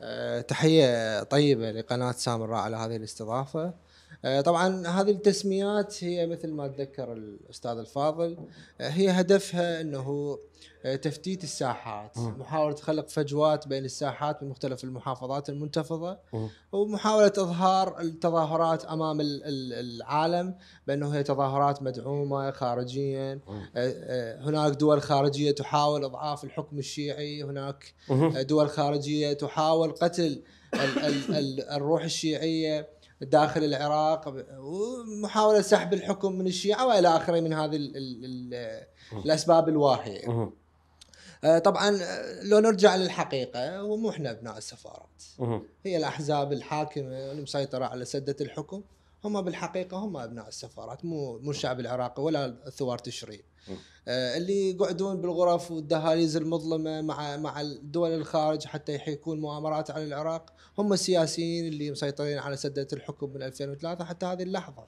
آه، تحيه طيبه لقناه سامراء على هذه الاستضافه آه، طبعا هذه التسميات هي مثل ما تذكر الاستاذ الفاضل آه، هي هدفها انه آه، تفتيت الساحات محاولة خلق فجوات بين الساحات من مختلف المحافظات المنتفضة ومحاولة إظهار التظاهرات أمام العالم بأنه هي تظاهرات مدعومة خارجيا هناك دول خارجية تحاول إضعاف الحكم الشيعي هناك دول خارجية تحاول قتل الروح الشيعية داخل العراق ومحاوله سحب الحكم من الشيعه والى اخره من هذه الـ الـ الاسباب الواهيه. آه، طبعا آه، لو نرجع للحقيقه ومو احنا ابناء السفارات. هي الاحزاب الحاكمه المسيطره على سده الحكم هم بالحقيقه هم ابناء السفارات مو مو الشعب العراقي ولا الثوار تشرين آه اللي يقعدون بالغرف والدهاليز المظلمه مع مع الدول الخارج حتى يحيكون مؤامرات على العراق هم السياسيين اللي مسيطرين على سده الحكم من 2003 حتى هذه اللحظه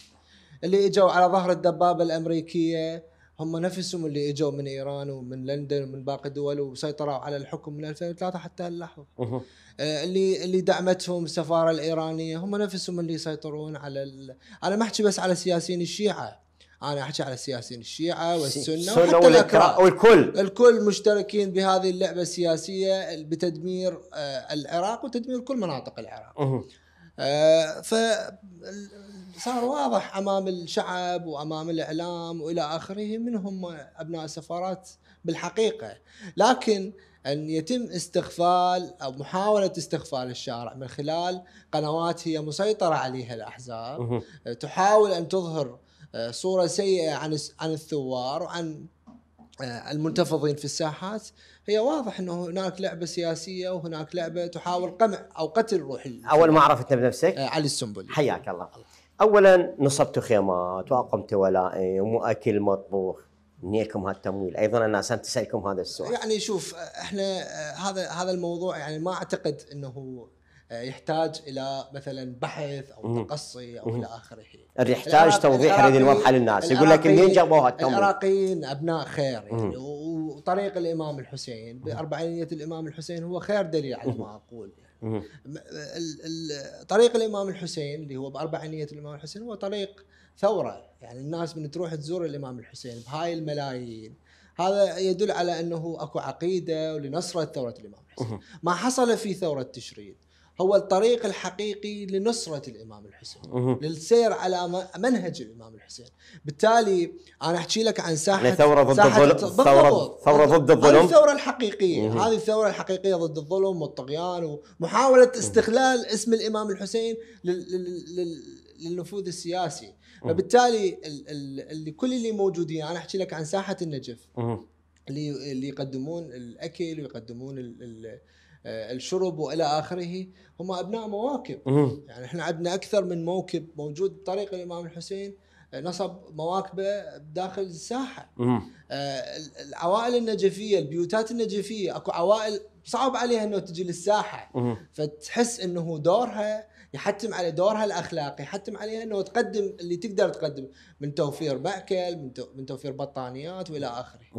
اللي اجوا على ظهر الدبابه الامريكيه هم نفسهم اللي اجوا من ايران ومن لندن ومن باقي الدول وسيطروا على الحكم من 2003 حتى اللحظه آه، اللي اللي دعمتهم السفاره الايرانيه هم نفسهم اللي يسيطرون على ال... انا ما احكي بس على سياسيين الشيعه انا احكي على السياسيين الشيعه والسنه وحتى الاكراد والكل الكل مشتركين بهذه اللعبه السياسيه بتدمير آه، العراق وتدمير كل مناطق العراق أوه. آه، ف صار واضح امام الشعب وامام الاعلام والى اخره من هم ابناء السفارات بالحقيقه لكن ان يتم استغفال او محاوله استغفال الشارع من خلال قنوات هي مسيطره عليها الاحزاب تحاول ان تظهر آه، صوره سيئه عن عن الثوار وعن آه، المنتفضين في الساحات هي واضح انه هناك لعبه سياسيه وهناك لعبه تحاول قمع او قتل روح اول ما عرفتنا بنفسك آه، علي السنبلي حياك الله اولا نصبت خيمات واقمت ولائم واكل مطبوخ نيكم هالتمويل؟ ايضا انا سنت تسالكم هذا السؤال. يعني شوف احنا آه، هذا هذا الموضوع يعني ما اعتقد انه آه، يحتاج الى مثلا بحث او تقصي او الى اخره اللي يحتاج توضيح هذه الواضحه للناس يقول لك منين جابوها التمر العراقيين ابناء خير يعني وطريق الامام الحسين باربعينيه الامام الحسين هو خير دليل على ما اقول يعني طريق الامام الحسين اللي هو باربعينيه الامام الحسين هو طريق ثوره يعني الناس من تروح تزور الامام الحسين بهاي الملايين هذا يدل على انه اكو عقيده لنصره ثوره الامام الحسين ما حصل في ثوره تشرين هو الطريق الحقيقي لنصرة الإمام الحسين للسير على منهج الإمام الحسين بالتالي أنا أحكي لك عن ساحة يعني ثورة ضد الظلم ثورة, ثورة ضد الظلم هذه الثورة الحقيقية هذه الثورة الحقيقية ضد الظلم والطغيان ومحاولة استغلال اسم الإمام الحسين للنفوذ السياسي فبالتالي اللي كل اللي موجودين أنا أحكي لك عن ساحة النجف اللي اللي يقدمون الأكل ويقدمون ال آه، الشرب والى اخره هم ابناء مواكب يعني احنا عندنا اكثر من موكب موجود بطريق الامام الحسين آه، نصب مواكبه داخل الساحه آه، العوائل النجفيه البيوتات النجفيه اكو عوائل صعب عليها انه تجي للساحه فتحس انه دورها يحتم على دورها الاخلاقي يحتم عليها انه تقدم اللي تقدر تقدم من توفير ماكل من توفير بطانيات والى اخره